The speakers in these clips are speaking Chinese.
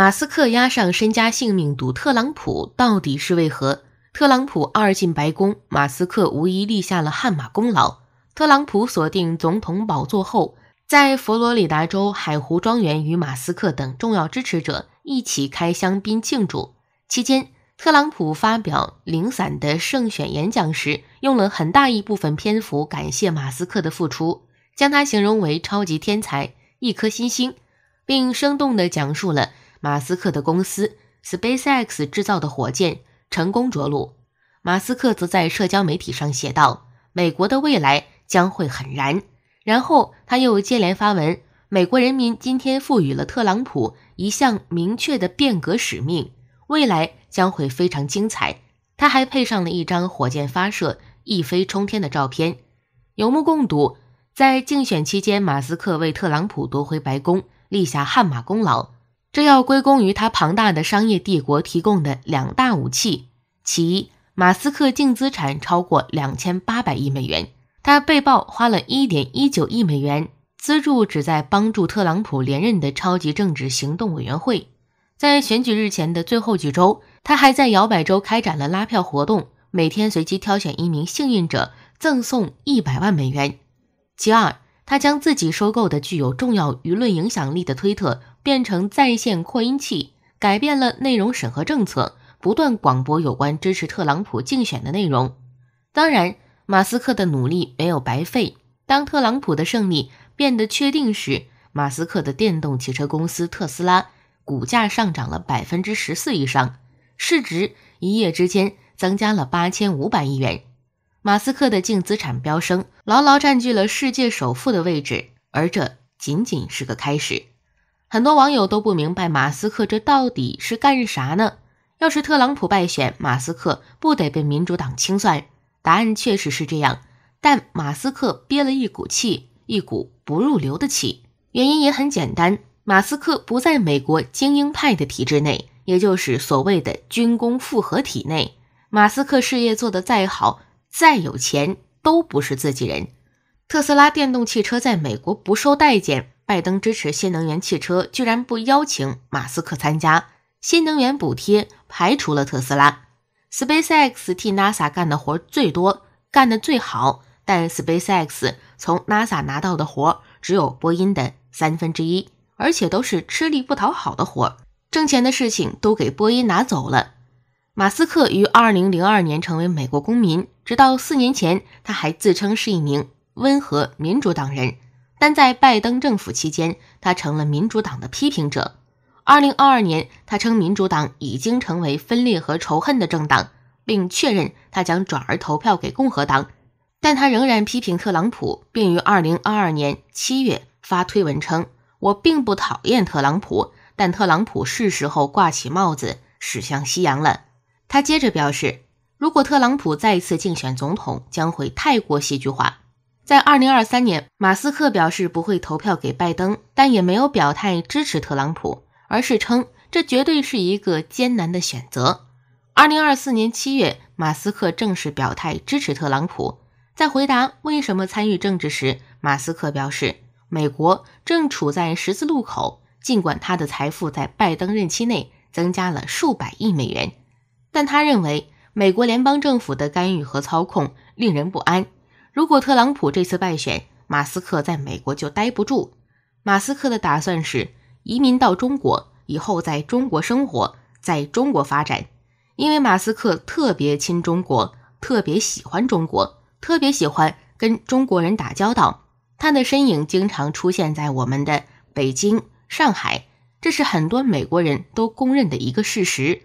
马斯克押上身家性命赌特朗普，到底是为何？特朗普二进白宫，马斯克无疑立下了汗马功劳。特朗普锁定总统宝座后，在佛罗里达州海湖庄园与马斯克等重要支持者一起开香槟庆祝。期间，特朗普发表零散的胜选演讲时，用了很大一部分篇幅感谢马斯克的付出，将他形容为超级天才、一颗新星，并生动地讲述了。马斯克的公司 SpaceX 制造的火箭成功着陆，马斯克则在社交媒体上写道：“美国的未来将会很燃。”然后他又接连发文：“美国人民今天赋予了特朗普一项明确的变革使命，未来将会非常精彩。”他还配上了一张火箭发射一飞冲天的照片，有目共睹。在竞选期间，马斯克为特朗普夺回白宫立下汗马功劳。这要归功于他庞大的商业帝国提供的两大武器：其一，马斯克净资产超过两千八百亿美元，他被曝花了一点一九亿美元资助旨在帮助特朗普连任的超级政治行动委员会；在选举日前的最后几周，他还在摇摆州开展了拉票活动，每天随机挑选一名幸运者赠送一百万美元。其二。他将自己收购的具有重要舆论影响力的推特变成在线扩音器，改变了内容审核政策，不断广播有关支持特朗普竞选的内容。当然，马斯克的努力没有白费。当特朗普的胜利变得确定时，马斯克的电动汽车公司特斯拉股价上涨了百分之十四以上，市值一夜之间增加了八千五百亿元。马斯克的净资产飙升，牢牢占据了世界首富的位置，而这仅仅是个开始。很多网友都不明白马斯克这到底是干啥呢？要是特朗普败选，马斯克不得被民主党清算？答案确实是这样，但马斯克憋了一股气，一股不入流的气。原因也很简单，马斯克不在美国精英派的体制内，也就是所谓的军工复合体内。马斯克事业做得再好。再有钱都不是自己人。特斯拉电动汽车在美国不受待见，拜登支持新能源汽车，居然不邀请马斯克参加。新能源补贴排除了特斯拉。SpaceX 替 NASA 干的活最多，干的最好，但 SpaceX 从 NASA 拿到的活只有波音的三分之一，而且都是吃力不讨好的活，挣钱的事情都给波音拿走了。马斯克于2002年成为美国公民，直到四年前，他还自称是一名温和民主党人。但在拜登政府期间，他成了民主党的批评者。2022年，他称民主党已经成为分裂和仇恨的政党，并确认他将转而投票给共和党。但他仍然批评特朗普，并于2022年7月发推文称：“我并不讨厌特朗普，但特朗普是时候挂起帽子，驶向夕阳了。”他接着表示，如果特朗普再一次竞选总统，将会太过戏剧化。在2023年，马斯克表示不会投票给拜登，但也没有表态支持特朗普，而是称这绝对是一个艰难的选择。2024年7月，马斯克正式表态支持特朗普。在回答为什么参与政治时，马斯克表示，美国正处在十字路口。尽管他的财富在拜登任期内增加了数百亿美元。但他认为，美国联邦政府的干预和操控令人不安。如果特朗普这次败选，马斯克在美国就待不住。马斯克的打算是移民到中国，以后在中国生活，在中国发展。因为马斯克特别亲中国，特别喜欢中国，特别喜欢跟中国人打交道。他的身影经常出现在我们的北京、上海，这是很多美国人都公认的一个事实。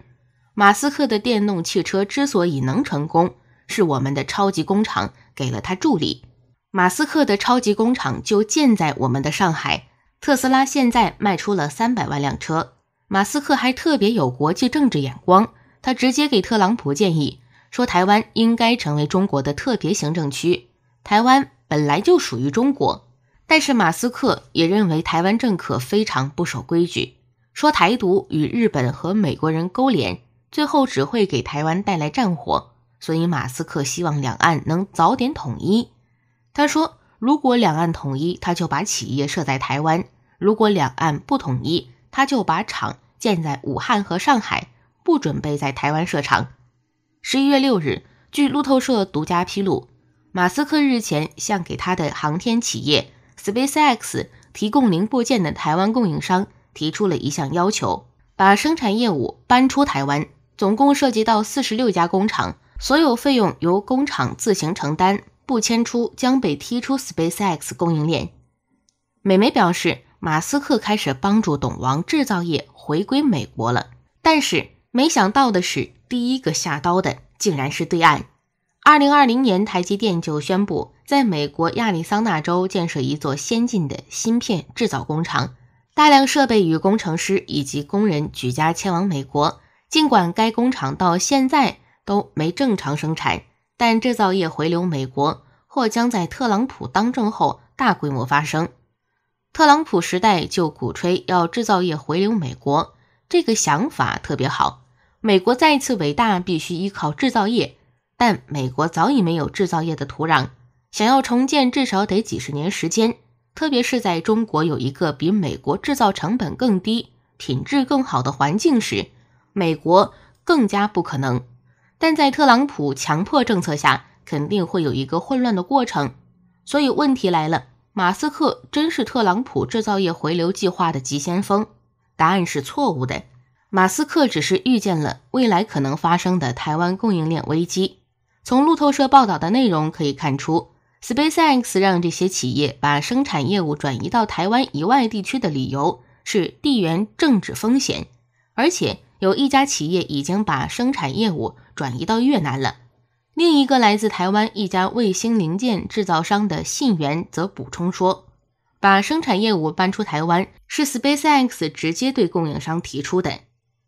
马斯克的电动汽车之所以能成功，是我们的超级工厂给了他助力。马斯克的超级工厂就建在我们的上海。特斯拉现在卖出了三百万辆车。马斯克还特别有国际政治眼光，他直接给特朗普建议说，台湾应该成为中国的特别行政区。台湾本来就属于中国，但是马斯克也认为台湾政客非常不守规矩，说台独与日本和美国人勾连。最后只会给台湾带来战火，所以马斯克希望两岸能早点统一。他说，如果两岸统一，他就把企业设在台湾；如果两岸不统一，他就把厂建在武汉和上海，不准备在台湾设厂。十一月六日，据路透社独家披露，马斯克日前向给他的航天企业 SpaceX 提供零部件的台湾供应商提出了一项要求，把生产业务搬出台湾。总共涉及到四十六家工厂，所有费用由工厂自行承担，不迁出将被踢出 SpaceX 供应链。美媒表示，马斯克开始帮助“懂王”制造业回归美国了。但是没想到的是，第一个下刀的竟然是对岸。二零二零年，台积电就宣布在美国亚利桑那州建设一座先进的芯片制造工厂，大量设备与工程师以及工人举家迁往美国。尽管该工厂到现在都没正常生产，但制造业回流美国或将在特朗普当政后大规模发生。特朗普时代就鼓吹要制造业回流美国，这个想法特别好。美国再次伟大必须依靠制造业，但美国早已没有制造业的土壤，想要重建至少得几十年时间。特别是在中国有一个比美国制造成本更低、品质更好的环境时。美国更加不可能，但在特朗普强迫政策下，肯定会有一个混乱的过程。所以问题来了：马斯克真是特朗普制造业回流计划的急先锋？答案是错误的。马斯克只是预见了未来可能发生的台湾供应链危机。从路透社报道的内容可以看出，SpaceX 让这些企业把生产业务转移到台湾以外地区的理由是地缘政治风险，而且。有一家企业已经把生产业务转移到越南了。另一个来自台湾一家卫星零件制造商的信源则补充说，把生产业务搬出台湾是 SpaceX 直接对供应商提出的。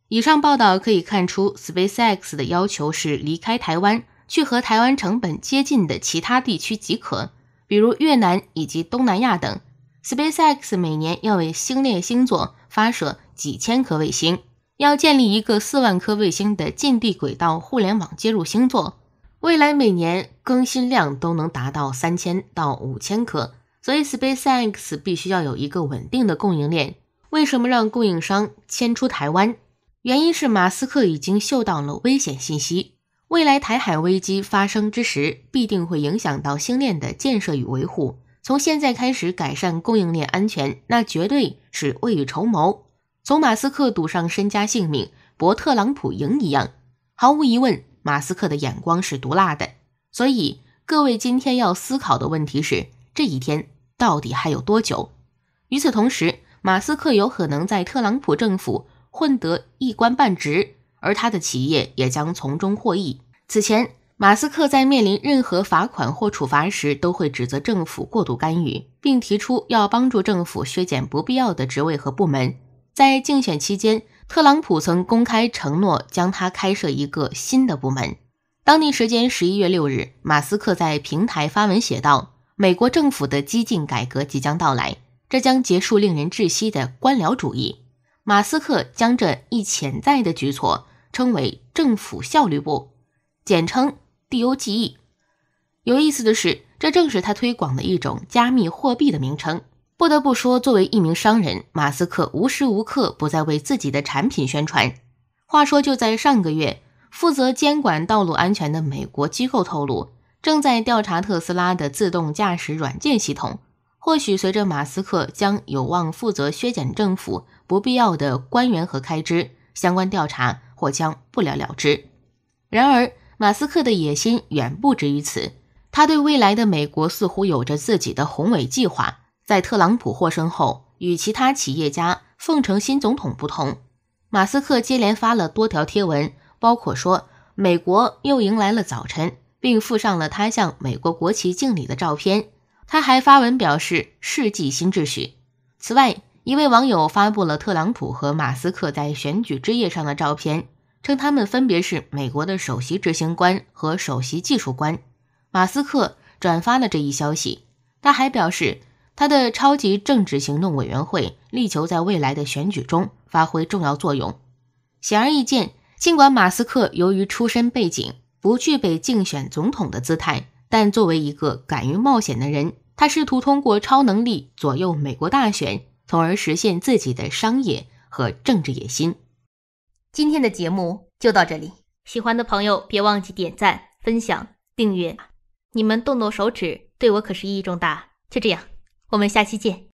以上报道可以看出，SpaceX 的要求是离开台湾，去和台湾成本接近的其他地区即可，比如越南以及东南亚等。SpaceX 每年要为星链星座发射几千颗卫星。要建立一个四万颗卫星的近地轨道互联网接入星座，未来每年更新量都能达到三千到五千颗，所以 SpaceX 必须要有一个稳定的供应链。为什么让供应商迁出台湾？原因是马斯克已经嗅到了危险信息。未来台海危机发生之时，必定会影响到星链的建设与维护。从现在开始改善供应链安全，那绝对是未雨绸缪。从马斯克赌上身家性命博特朗普赢一样，毫无疑问，马斯克的眼光是毒辣的。所以，各位今天要思考的问题是：这一天到底还有多久？与此同时，马斯克有可能在特朗普政府混得一官半职，而他的企业也将从中获益。此前，马斯克在面临任何罚款或处罚时，都会指责政府过度干预，并提出要帮助政府削减不必要的职位和部门。在竞选期间，特朗普曾公开承诺将他开设一个新的部门。当地时间十一月六日，马斯克在平台发文写道：“美国政府的激进改革即将到来，这将结束令人窒息的官僚主义。”马斯克将这一潜在的举措称为“政府效率部”，简称 DOGE。有意思的是，这正是他推广的一种加密货币的名称。不得不说，作为一名商人，马斯克无时无刻不在为自己的产品宣传。话说，就在上个月，负责监管道路安全的美国机构透露，正在调查特斯拉的自动驾驶软件系统。或许随着马斯克将有望负责削减政府不必要的官员和开支，相关调查或将不了了之。然而，马斯克的野心远不止于此，他对未来的美国似乎有着自己的宏伟计划。在特朗普获胜后，与其他企业家奉承新总统不同，马斯克接连发了多条贴文，包括说“美国又迎来了早晨”，并附上了他向美国国旗敬礼的照片。他还发文表示“世纪新秩序”。此外，一位网友发布了特朗普和马斯克在选举之夜上的照片，称他们分别是美国的首席执行官和首席技术官。马斯克转发了这一消息，他还表示。他的超级政治行动委员会力求在未来的选举中发挥重要作用。显而易见，尽管马斯克由于出身背景不具备竞选总统的姿态，但作为一个敢于冒险的人，他试图通过超能力左右美国大选，从而实现自己的商业和政治野心。今天的节目就到这里，喜欢的朋友别忘记点赞、分享、订阅，你们动动手指对我可是意义重大。就这样。我们下期见。